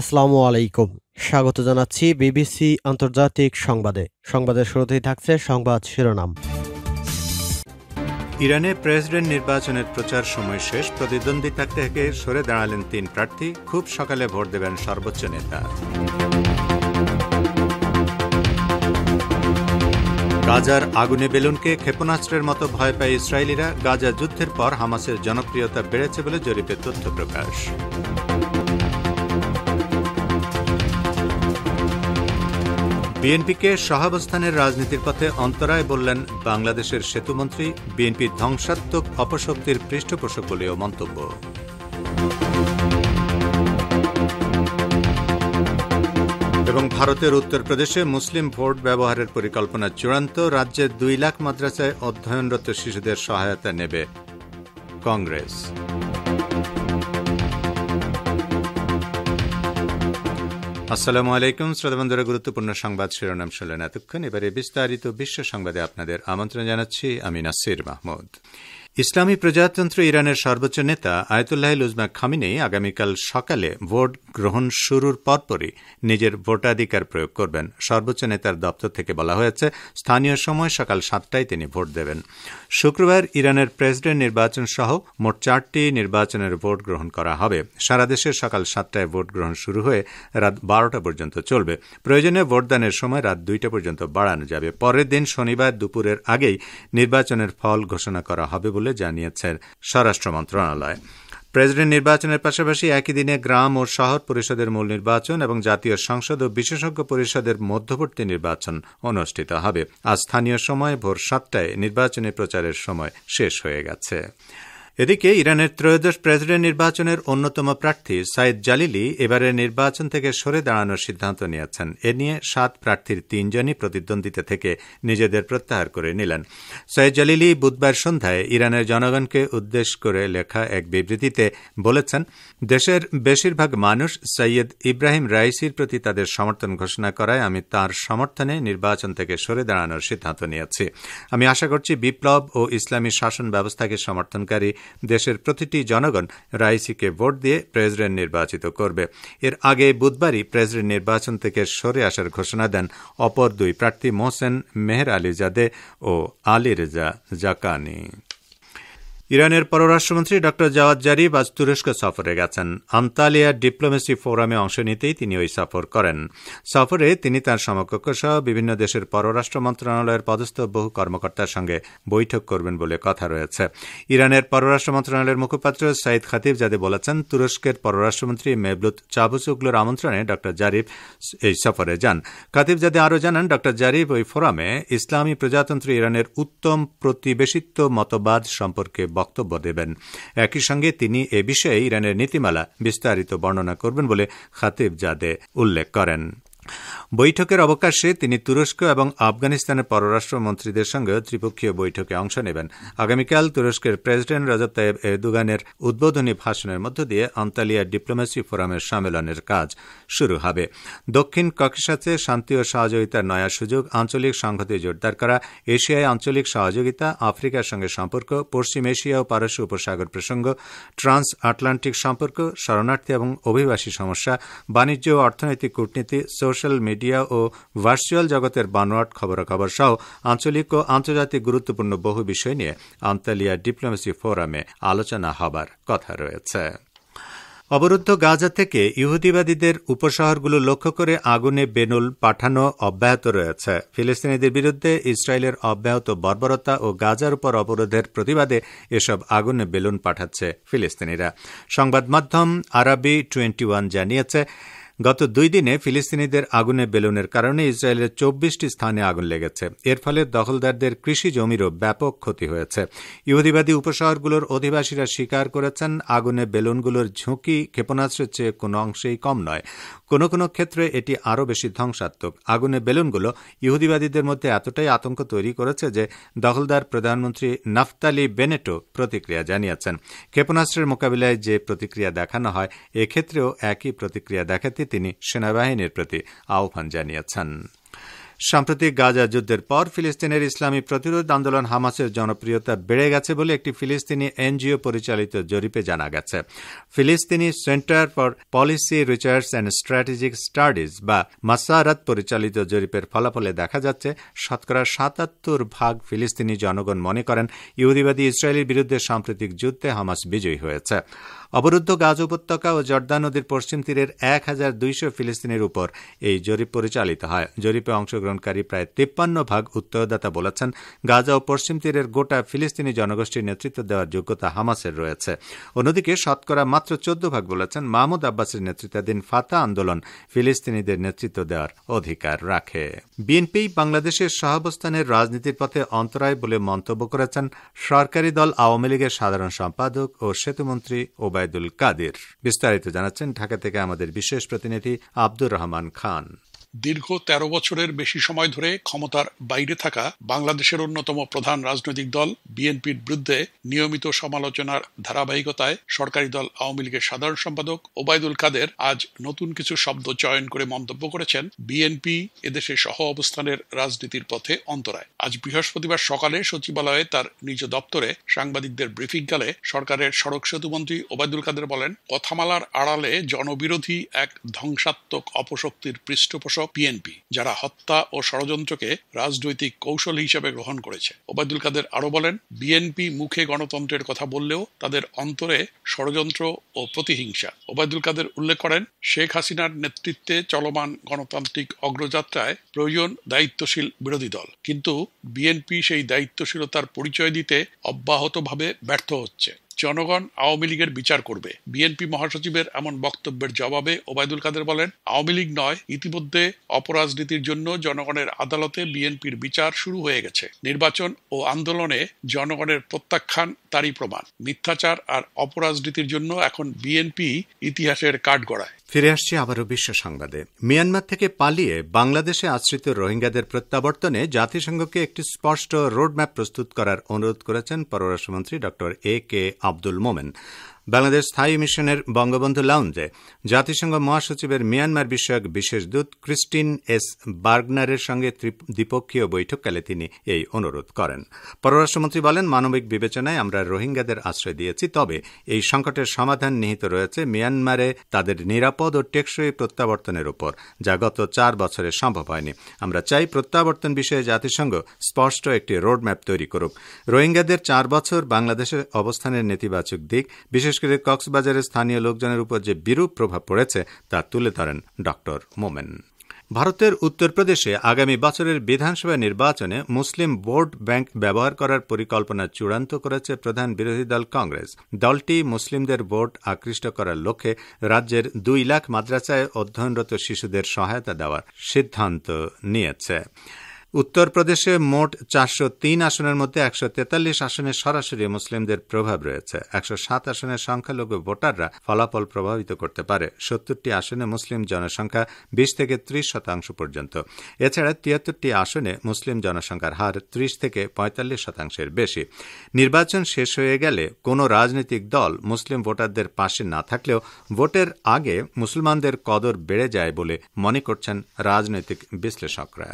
আসসালামু আলাইকুম স্বাগত জানাচ্ছি বিবিসি আন্তর্জাতিক সংবাদে সংবাদের শুরুতেই থাকছে সংবাদ শিরোনাম ইরানে প্রেসিডেন্ট নির্বাচনের প্রচার সময় শেষ প্রতিদ্বন্দ্বিতা থেকে সরে দাঁড়ালেন তিন প্রার্থী খুব সকালে ভোট দেবেন সর্বোচ্চ নেতা গাজার আগুনে বেলুনকে ক্ষেপণাস্ত্রের মতো ভয় পায় ইসরায়েলিরা গাজা যুদ্ধের পর হামাসের জনপ্রিয়তা বেড়েছে বলে জরিপের তথ্য প্রকাশ বিএনপিকে সহাবস্থানের রাজনীতির পথে অন্তরায় বললেন বাংলাদেশের সেতুমন্ত্রী বিএনপি ধ্বংসাত্মক অপশক্তির পৃষ্ঠপোষক বলেও মন্তব্য এবং ভারতের উত্তরপ্রদেশে মুসলিম ভোট ব্যবহারের পরিকল্পনা চূড়ান্ত রাজ্যের দুই লাখ মাদ্রাসায় অধ্যয়নরত শিশুদের সহায়তা নেবে কংগ্রেস আসসালামু আলাইকুম শ্রোতাবন্ধুরা গুরুত্বপূর্ণ সংবাদ শিরোনাম শুনলেন এতক্ষণ এবারে বিস্তারিত বিশ্ব সংবাদে আপনাদের আমন্ত্রণ জানাচ্ছি আমি নাসির মাহমুদ ইসলামী প্রজাতন্ত্র ইরানের সর্বোচ্চ নেতা আয়তুল্লাহ লুজমা খামিনেই আগামীকাল সকালে ভোট গ্রহণ শুরুর পরপরই নিজের ভোটাধিকার প্রয়োগ করবেন সর্বোচ্চ নেতার দপ্তর থেকে বলা হয়েছে স্থানীয় সময় সকাল সাতটায় তিনি ভোট দেবেন শুক্রবার ইরানের প্রেসিডেন্ট নির্বাচন সহ মোট চারটি নির্বাচনের ভোট গ্রহণ করা হবে সারা দেশে সকাল সাতটায় ভোট গ্রহণ শুরু হয়ে রাত বারোটা পর্যন্ত চলবে প্রয়োজনে ভোটদানের সময় রাত দুইটা পর্যন্ত বাড়ানো যাবে পরের দিন শনিবার দুপুরের আগেই নির্বাচনের ফল ঘোষণা করা হবে বলে জানিয়েছে স্বরাষ্ট্র মন্ত্রণালয় প্রেসিডেন্ট নির্বাচনের পাশাপাশি একই দিনে গ্রাম ও শহর পরিষদের মূল নির্বাচন এবং জাতীয় সংসদ ও বিশেষজ্ঞ পরিষদের মধ্যবর্তী নির্বাচন অনুষ্ঠিত হবে আজ স্থানীয় সময় ভোর সাতটায় নির্বাচনী প্রচারের সময় শেষ হয়ে গেছে এদিকে ইরানের ত্রয়োদশ প্রেসিডেন্ট নির্বাচনের অন্যতম প্রার্থী সাইদ জালিলি এবারের নির্বাচন থেকে সরে দাঁড়ানোর সিদ্ধান্ত নিয়েছেন এ নিয়ে সাত প্রার্থীর তিনজনই প্রতিদ্বন্দ্বিতা থেকে নিজেদের প্রত্যাহার করে নিলেন সাইদ জালিলি বুধবার সন্ধ্যায় ইরানের জনগণকে উদ্দেশ করে লেখা এক বিবৃতিতে বলেছেন দেশের বেশিরভাগ মানুষ সৈয়দ ইব্রাহিম রাইসির প্রতি তাদের সমর্থন ঘোষণা করায় আমি তার সমর্থনে নির্বাচন থেকে সরে দাঁড়ানোর সিদ্ধান্ত নিয়েছি আমি আশা করছি বিপ্লব ও ইসলামী শাসন ব্যবস্থাকে সমর্থনকারী দেশের প্রতিটি জনগণ রাইসিকে ভোট দিয়ে প্রেসিডেন্ট নির্বাচিত করবে এর আগে বুধবারই প্রেসিডেন্ট নির্বাচন থেকে সরে আসার ঘোষণা দেন অপর দুই প্রার্থী মোহসেন মেহের আলী জাদে ও আলী রেজা জাকানি ইরানের পররাষ্ট্রমন্ত্রী ডক্টর জাওয়াদ জারিফ আজ তুরস্ক সফরে গেছেন আমতালিয়া ডিপ্লোমেসি ফোরামে অংশ নিতেই তিনি ওই সফর করেন সফরে তিনি তার সমকক্ষ সহ বিভিন্ন দেশের পররাষ্ট্র মন্ত্রণালয়ের পদস্থ বহু কর্মকর্তার সঙ্গে বৈঠক করবেন বলে কথা রয়েছে ইরানের পররাষ্ট্র মন্ত্রণালয়ের মুখপাত্র সাইদ খাতিব জাদে বলেছেন তুরস্কের পররাষ্ট্রমন্ত্রী মেবলুত চাবুসুগলুর আমন্ত্রণে ডক্টর জারিফ এই সফরে যান খাতিব জাদে আরও জানান ডক্টর জারিফ ওই ফোরামে ইসলামী প্রজাতন্ত্রী ইরানের উত্তম প্রতিবেশিত্ব মতবাদ সম্পর্কে বক্তব্য দেবেন একই সঙ্গে তিনি এ বিষয়ে ইরানের নীতিমালা বিস্তারিত বর্ণনা করবেন বলে খাতিব জাদে উল্লেখ করেন বৈঠকের অবকাশে তিনি তুরস্ক এবং আফগানিস্তানের পররাষ্ট্রমন্ত্রীদের সঙ্গে ত্রিপক্ষীয় বৈঠকে অংশ নেবেন আগামীকাল তুরস্কের প্রেসিডেন্ট রাজব তাইব এরদুগানের উদ্বোধনী ভাষণের মধ্য দিয়ে আন্তালিয়া ডিপ্লোমেসি ফোরামের সম্মেলনের কাজ শুরু হবে দক্ষিণ ককেশাতে শান্তি ও সহযোগিতার নয়া সুযোগ আঞ্চলিক সংহতি জোরদার করা এশিয়ায় আঞ্চলিক সহযোগিতা আফ্রিকার সঙ্গে সম্পর্ক পশ্চিম এশিয়া ও পারস্য উপসাগর প্রসঙ্গ ট্রান্স আটলান্টিক সম্পর্ক শরণার্থী এবং অভিবাসী সমস্যা বাণিজ্য ও অর্থনৈতিক কূটনীতি সোশ্যাল মিডিয়া ও ভার্চুয়াল জগতের বানোয়াট খবরাখবর সহ আঞ্চলিক ও আন্তর্জাতিক গুরুত্বপূর্ণ বহু বিষয় নিয়ে আন্তালিয়া ডিপ্লোমেসি ফোরামে আলোচনা হবার কথা রয়েছে অবরুদ্ধ গাজা থেকে ইহুদিবাদীদের উপশহরগুলো লক্ষ্য করে আগুনে বেনুল পাঠানো অব্যাহত রয়েছে ফিলিস্তিনিদের বিরুদ্ধে ইসরায়েলের অব্যাহত বর্বরতা ও গাজার উপর অবরোধের প্রতিবাদে এসব আগুনে বেলুন পাঠাচ্ছে ফিলিস্তিনিরা সংবাদ মাধ্যম আরবি টোয়েন্টি ওয়ান জানিয়েছে গত দুই দিনে ফিলিস্তিনিদের আগুনে বেলুনের কারণে ইসরায়েলের চব্বিশটি স্থানে আগুন লেগেছে এর ফলে দখলদারদের কৃষি জমিরও ব্যাপক ক্ষতি হয়েছে ইহুদিবাদী উপশহরগুলোর অধিবাসীরা স্বীকার করেছেন আগুনে বেলুনগুলোর ঝুঁকি ক্ষেপণাস্ত্রের চেয়ে কোনো অংশেই কম নয় কোনো কোনো ক্ষেত্রে এটি আরও বেশি ধ্বংসাত্মক আগুনে বেলুনগুলো ইহুদিবাদীদের মধ্যে এতটাই আতঙ্ক তৈরি করেছে যে দখলদার প্রধানমন্ত্রী নাফতালি বেনেটো প্রতিক্রিয়া জানিয়েছেন ক্ষেপণাস্ত্রের মোকাবিলায় যে প্রতিক্রিয়া দেখানো হয় এক্ষেত্রেও একই প্রতিক্রিয়া দেখাতে রাখতে তিনি সেনাবাহিনীর প্রতি আহ্বান জানিয়েছেন সাম্প্রতিক গাজা যুদ্ধের পর ফিলিস্তিনের ইসলামী প্রতিরোধ আন্দোলন হামাসের জনপ্রিয়তা বেড়ে গেছে বলে একটি ফিলিস্তিনি এনজিও পরিচালিত জরিপে জানা গেছে ফিলিস্তিনি center for policy research and strategic studies বা মাসারাত পরিচালিত জরিপের ফলাফলে দেখা যাচ্ছে শতকরা সাতাত্তর ভাগ ফিলিস্তিনি জনগণ মনে করেন ইহুদিবাদী ইসরায়েলের বিরুদ্ধে সাম্প্রতিক যুদ্ধে হামাস বিজয়ী হয়েছে অবরুদ্ধ গাজ উপত্যকা ও জর্দা নদীর পশ্চিম তীরের এক হাজার দুইশো ফিলিস্তিনের উপর এই জরিপ পরিচালিত হয় জরিপে অংশগ্রহণকারী প্রায় তিপ্পান্ন ভাগ উত্তরদাতা বলেছেন গাজা ও পশ্চিম তীরের গোটা ফিলিস্তিনি জনগোষ্ঠীর নেতৃত্ব দেওয়ার যোগ্যতা হামাসের রয়েছে অন্যদিকে শতকরা মাত্র চোদ্দ ভাগ বলেছেন মাহমুদ আব্বাসের নেতৃত্বাধীন ফাতা আন্দোলন ফিলিস্তিনিদের নেতৃত্ব দেওয়ার অধিকার রাখে বিএনপি বাংলাদেশের সহাবস্থানের রাজনীতির পথে অন্তরায় বলে মন্তব্য করেছেন সরকারি দল আওয়ামী লীগের সাধারণ সম্পাদক ও সেতুমন্ত্রী ওবায় ওবায়দুল কাদের বিস্তারিত জানাচ্ছেন ঢাকা থেকে আমাদের বিশেষ প্রতিনিধি আব্দুর রহমান খান দীর্ঘ ১৩ বছরের বেশি সময় ধরে ক্ষমতার বাইরে থাকা বাংলাদেশের অন্যতম প্রধান রাজনৈতিক দল বিএনপির বিরুদ্ধে নিয়মিত সমালোচনার ধারাবাহিকতায় সরকারি দল আওয়ামী লীগের সাধারণ সম্পাদক ওবায়দুল কাদের আজ নতুন কিছু শব্দ চয়ন করে মন্তব্য করেছেন বিএনপি এদেশে সহ অবস্থানের রাজনীতির পথে অন্তরায় আজ বৃহস্পতিবার সকালে সচিবালয়ে তার নিজ দপ্তরে সাংবাদিকদের গালে সরকারের সড়ক সেতু মন্ত্রী ওবায়দুল কাদের বলেন কথামালার আড়ালে জনবিরোধী এক ধ্বংসাত্মক অপশক্তির পৃষ্ঠপোষক পিএনপি যারা হত্যা ও ষড়যন্ত্রকে রাজনৈতিক কৌশল হিসেবে গ্রহণ করেছে ওবায়দুল কাদের আরো বলেন বিএনপি মুখে গণতন্ত্রের কথা বললেও তাদের অন্তরে ষড়যন্ত্র ও প্রতিহিংসা ওবায়দুল কাদের উল্লেখ করেন শেখ হাসিনার নেতৃত্বে চলমান গণতান্ত্রিক অগ্রযাত্রায় প্রয়োজন দায়িত্বশীল বিরোধী দল কিন্তু বিএনপি সেই দায়িত্বশীলতার পরিচয় দিতে অব্যাহতভাবে ব্যর্থ হচ্ছে জনগণ আওয়ামী লীগের বিচার করবে বিএনপি মহাসচিবের এমন বক্তব্যের জবাবে ওবায়দুল কাদের বলেন আওয়ামী লীগ নয় ইতিমধ্যে অপরাজনীতির জন্য জনগণের আদালতে বিএনপির বিচার শুরু হয়ে গেছে নির্বাচন ও আন্দোলনে জনগণের প্রত্যাখ্যান তারই প্রমাণ মিথ্যাচার আর অপরাজনীতির জন্য এখন বিএনপি ইতিহাসের কাঠ গড়ায় ফিরে আসছি আবারও বিশ্ব সংবাদে মিয়ানমার থেকে পালিয়ে বাংলাদেশে আশ্রিত রোহিঙ্গাদের প্রত্যাবর্তনে জাতিসংঘকে একটি স্পষ্ট রোডম্যাপ প্রস্তুত করার অনুরোধ করেছেন পররাষ্ট্রমন্ত্রী ড এ কে আব্দুল মোমেন বাংলাদেশ স্থায়ী মিশনের বঙ্গবন্ধু লাউঞ্জে জাতিসংঘ মহাসচিবের মিয়ানমার বিষয়ক বিশেষ দূত ক্রিস্টিন এস বার্গনারের সঙ্গে দ্বিপক্ষীয় বৈঠককালে তিনি এই অনুরোধ করেন পররাষ্ট্রমন্ত্রী বলেন মানবিক বিবেচনায় আমরা রোহিঙ্গাদের আশ্রয় দিয়েছি তবে এই সংকটের সমাধান নিহিত রয়েছে মিয়ানমারে তাদের নিরাপদ ও টেকসই প্রত্যাবর্তনের উপর যা গত চার বছরে সম্ভব হয়নি আমরা চাই প্রত্যাবর্তন বিষয়ে জাতিসংঘ স্পষ্ট একটি রোডম্যাপ তৈরি করুক রোহিঙ্গাদের চার বছর বাংলাদেশের অবস্থানের নেতিবাচক দিক বিশেষ বিশেষ করে কক্সবাজারের স্থানীয় লোকজনের উপর যে বিরূপ প্রভাব পড়েছে তা তুলে ধরেন ডক্টর মোমেন ভারতের উত্তরপ্রদেশে আগামী বছরের বিধানসভা নির্বাচনে মুসলিম ভোট ব্যাংক ব্যবহার করার পরিকল্পনা চূড়ান্ত করেছে প্রধান বিরোধী দল কংগ্রেস দলটি মুসলিমদের ভোট আকৃষ্ট করার লক্ষ্যে রাজ্যের দুই লাখ মাদ্রাসায় অধ্যয়নরত শিশুদের সহায়তা দেওয়ার সিদ্ধান্ত নিয়েছে উত্তরপ্রদেশে মোট চারশো তিন আসনের মধ্যে একশো তেতাল্লিশ আসনে সরাসরি মুসলিমদের প্রভাব রয়েছে একশো সাত আসনের সংখ্যালঘু ভোটাররা ফলাফল প্রভাবিত করতে পারে সত্তরটি আসনে মুসলিম জনসংখ্যা বিশ থেকে ত্রিশ শতাংশ পর্যন্ত এছাড়া তিয়াত্তরটি আসনে মুসলিম জনসংখ্যার হার ত্রিশ থেকে পঁয়তাল্লিশ শতাংশের বেশি নির্বাচন শেষ হয়ে গেলে কোন রাজনৈতিক দল মুসলিম ভোটারদের পাশে না থাকলেও ভোটের আগে মুসলমানদের কদর বেড়ে যায় বলে মনে করছেন রাজনৈতিক বিশ্লেষকরা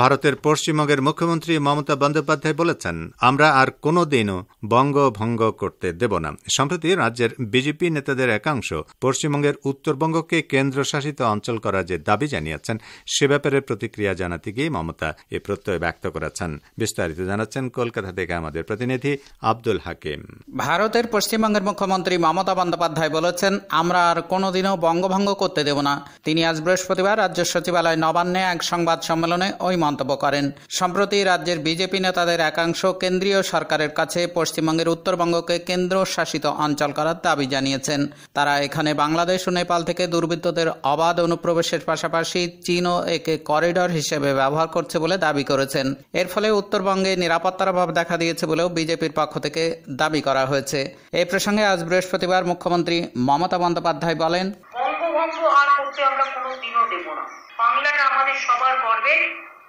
ভারতের পশ্চিমবঙ্গের মুখ্যমন্ত্রী মমতা বন্দ্যোপাধ্যায় বলেছেন আমরা আর কোনো দিনও বঙ্গভঙ্গ করতে দেব না সম্প্রতি রাজ্যের বিজেপি নেতাদের একাংশ পশ্চিমবঙ্গের উত্তরবঙ্গকে কেন্দ্রশাসিত অঞ্চল করার যে দাবি জানিয়েছেন সে ব্যাপারে প্রতিক্রিয়া জানাতে গিয়ে মমতা এ প্রত্যয় ব্যক্ত করেছেন বিস্তারিত জানাচ্ছেন কলকাতা থেকে আমাদের প্রতিনিধি আব্দুল হাকিম ভারতের পশ্চিমবঙ্গের মুখ্যমন্ত্রী মমতা বন্দ্যোপাধ্যায় বলেছেন আমরা আর কোনোদিনও বঙ্গভঙ্গ করতে দেব না তিনি আজ বৃহস্পতিবার রাজ্য সচিবালয় নবান্নে এক সংবাদ সম্মেলনে ওই সময় মন্তব্য করেন সম্প্রতি রাজ্যের বিজেপি নেতাদের একাংশ কেন্দ্রীয় সরকারের কাছে পশ্চিমবঙ্গের উত্তরবঙ্গকে কেন্দ্র শাসিত অঞ্চল করার দাবি জানিয়েছেন তারা এখানে বাংলাদেশ ও নেপাল থেকে দুর্বৃত্তদের অবাধ অনুপ্রবেশের পাশাপাশি চীনও একে করিডর হিসেবে ব্যবহার করছে বলে দাবি করেছেন এর ফলে উত্তরবঙ্গে নিরাপত্তার অভাব দেখা দিয়েছে বলেও বিজেপির পক্ষ থেকে দাবি করা হয়েছে এ প্রসঙ্গে আজ বৃহস্পতিবার মুখ্যমন্ত্রী মমতা বন্দ্যোপাধ্যায় বলেন বঙ্গবন্ধু আর করতে আমরা দিনও দেব না বাংলাটা আমাদের সবার গর্বের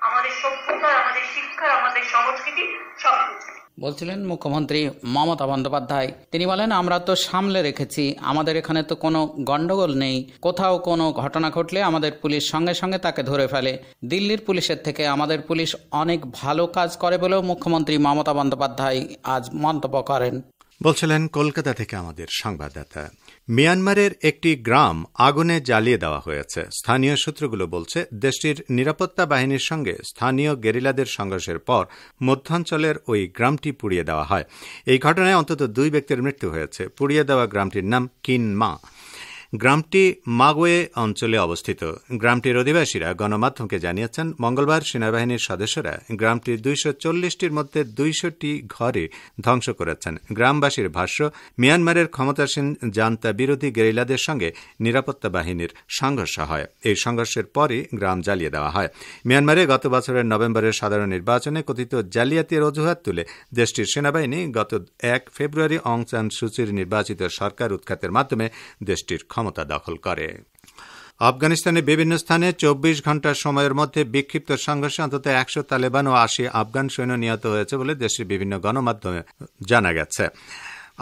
আমাদের সভ্যতা আমাদের শিক্ষা আমাদের সংস্কৃতি সবকিছু বলছিলেন মুখ্যমন্ত্রী মমতা বন্দ্যোপাধ্যায় তিনি বলেন আমরা তো সামলে রেখেছি আমাদের এখানে তো কোনো গণ্ডগোল নেই কোথাও কোনো ঘটনা ঘটলে আমাদের পুলিশ সঙ্গে সঙ্গে তাকে ধরে ফেলে দিল্লির পুলিশের থেকে আমাদের পুলিশ অনেক ভালো কাজ করে বলেও মুখ্যমন্ত্রী মমতা বন্দ্যোপাধ্যায় আজ মন্তব্য করেন বলছিলেন কলকাতা থেকে আমাদের সংবাদদাতা মিয়ানমারের একটি গ্রাম আগুনে জ্বালিয়ে দেওয়া হয়েছে স্থানীয় সূত্রগুলো বলছে দেশটির নিরাপত্তা বাহিনীর সঙ্গে স্থানীয় গেরিলাদের সংঘর্ষের পর মধ্যাঞ্চলের ওই গ্রামটি পুড়িয়ে দেওয়া হয় এই ঘটনায় অন্তত দুই ব্যক্তির মৃত্যু হয়েছে পুড়িয়ে দেওয়া গ্রামটির নাম কিনমা গ্রামটি মাগওয়ে অঞ্চলে অবস্থিত গ্রামটির অধিবাসীরা গণমাধ্যমকে জানিয়েছেন মঙ্গলবার সেনাবাহিনীর সদস্যরা গ্রামটির দুইশো চল্লিশটির মধ্যে দুইশোটি ঘরে ধ্বংস করেছেন গ্রামবাসীর ভাষ্য মিয়ানমারের ক্ষমতাসীন জান্তা বিরোধী গেরিলাদের সঙ্গে নিরাপত্তা বাহিনীর সংঘর্ষ হয় এই সংঘর্ষের পরই গ্রাম জ্বালিয়ে দেওয়া হয় মিয়ানমারে গত বছরের নভেম্বরের সাধারণ নির্বাচনে কথিত জালিয়াতির অজুহাত তুলে দেশটির সেনাবাহিনী গত এক ফেব্রুয়ারি অং সুচির নির্বাচিত সরকার উৎখাতের মাধ্যমে দেশটির ক্ষমতা দখল করে আফগানিস্তানে বিভিন্ন স্থানে চব্বিশ ঘন্টার সময়ের মধ্যে বিক্ষিপ্ত সংঘর্ষে অন্তত একশো তালেবান ও আশি আফগান সৈন্য নিহত হয়েছে বলে দেশের বিভিন্ন গণমাধ্যমে জানা গেছে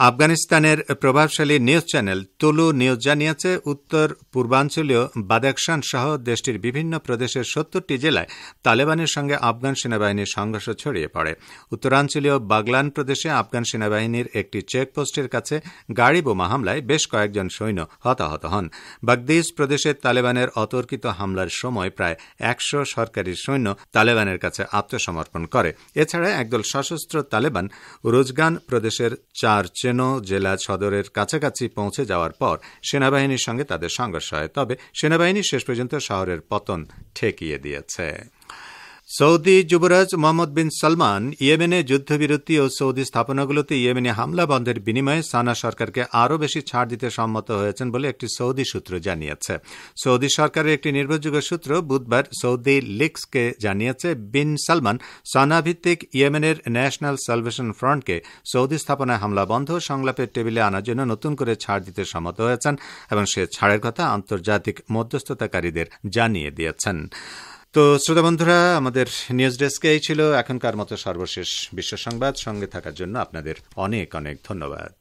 আফগানিস্তানের প্রভাবশালী নিউজ চ্যানেল তুলু নিউজ জানিয়েছে উত্তর পূর্বাঞ্চলীয় বাদাকশান সহ দেশটির বিভিন্ন প্রদেশের সত্তরটি জেলায় তালেবানের সঙ্গে আফগান সেনাবাহিনীর সংঘর্ষ ছড়িয়ে পড়ে উত্তরাঞ্চলীয় বাগলান প্রদেশে আফগান সেনাবাহিনীর একটি চেকপোস্টের কাছে গাড়ি বোমা হামলায় বেশ কয়েকজন সৈন্য হতাহত হন বাগদিজ প্রদেশে তালেবানের অতর্কিত হামলার সময় প্রায় একশো সরকারি সৈন্য তালেবানের কাছে আত্মসমর্পণ করে এছাড়া একদল সশস্ত্র তালেবান রোজগান প্রদেশের চার সেনো জেলা সদরের কাছাকাছি পৌঁছে যাওয়ার পর সেনাবাহিনীর সঙ্গে তাদের সংঘর্ষ হয় তবে সেনাবাহিনী শেষ পর্যন্ত শহরের পতন ঠেকিয়ে দিয়েছে সৌদি যুবরাজ মোহাম্মদ বিন সালমান ইয়েমেনে যুদ্ধবিরতি ও সৌদি স্থাপনাগুলোতে ইয়েমেনে হামলা বন্ধের বিনিময়ে সানা সরকারকে আরও বেশি ছাড় দিতে সম্মত হয়েছেন বলে একটি সৌদি সূত্র জানিয়েছে সৌদি সরকারের একটি নির্ভরযোগ্য সূত্র বুধবার সৌদি লিক্সকে জানিয়েছে বিন সালমান সানা ভিত্তিক ইয়েমেনের ন্যাশনাল সালভেশন ফ্রন্টকে সৌদি স্থাপনায় হামলা বন্ধ সংলাপের টেবিলে আনার জন্য নতুন করে ছাড় দিতে সম্মত হয়েছেন এবং সে ছাড়ের কথা আন্তর্জাতিক মধ্যস্থতাকারীদের জানিয়ে দিয়েছেন তো শ্রোতা বন্ধুরা আমাদের নিউজ ডেস্কে এই ছিল এখনকার মতো সর্বশেষ বিশ্ব সংবাদ সঙ্গে থাকার জন্য আপনাদের অনেক অনেক ধন্যবাদ